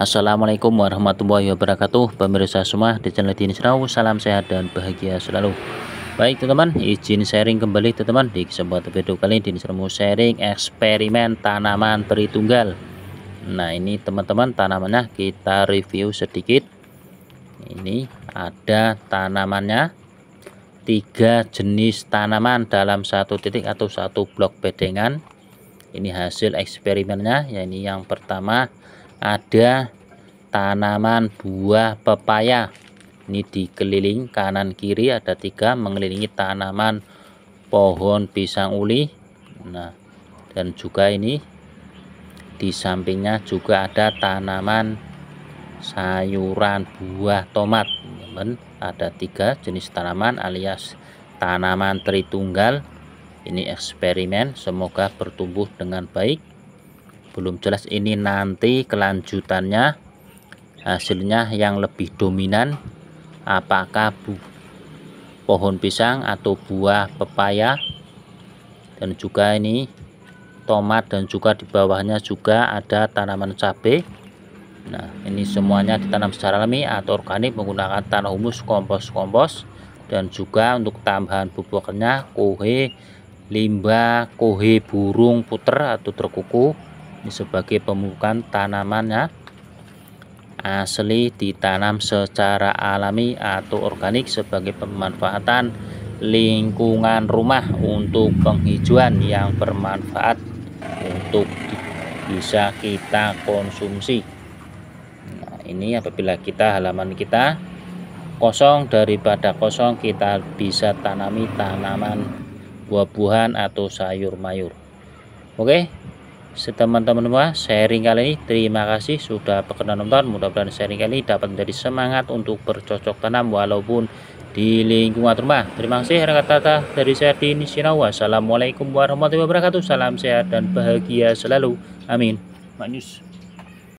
Assalamualaikum warahmatullahi wabarakatuh Pemirsa semua di channel Dini Serau Salam sehat dan bahagia selalu Baik teman-teman izin sharing kembali teman-teman Di kesempatan video kali ini Dini Serau sharing eksperimen tanaman tunggal Nah ini teman-teman tanamannya kita review sedikit Ini ada tanamannya Tiga jenis tanaman dalam satu titik atau satu blok bedengan Ini hasil eksperimennya ya, Ini yang pertama ada tanaman buah pepaya ini dikeliling kanan kiri ada tiga mengelilingi tanaman pohon pisang uli nah dan juga ini di sampingnya juga ada tanaman sayuran buah tomat teman ada tiga jenis tanaman alias tanaman tritunggal ini eksperimen semoga bertumbuh dengan baik belum jelas ini nanti kelanjutannya hasilnya yang lebih dominan apakah bu, pohon pisang atau buah pepaya dan juga ini tomat dan juga di bawahnya juga ada tanaman cabai nah ini semuanya ditanam secara alami atau organik menggunakan tanah humus kompos-kompos dan juga untuk tambahan pupuknya kohe limbah kohe burung puter atau terkuku ini sebagai pemupukan tanamannya asli ditanam secara alami atau organik sebagai pemanfaatan lingkungan rumah untuk penghijauan yang bermanfaat untuk bisa kita konsumsi nah, ini apabila kita halaman kita kosong daripada kosong kita bisa tanami tanaman buah-buahan atau sayur mayur oke teman-teman semua sharing kali ini terima kasih sudah berkenan nonton mudah-mudahan sharing kali ini dapat menjadi semangat untuk bercocok tanam walaupun di lingkungan rumah terima kasih rekan tata dari saya di Nisina Assalamualaikum warahmatullahi wabarakatuh salam sehat dan bahagia selalu amin Manyus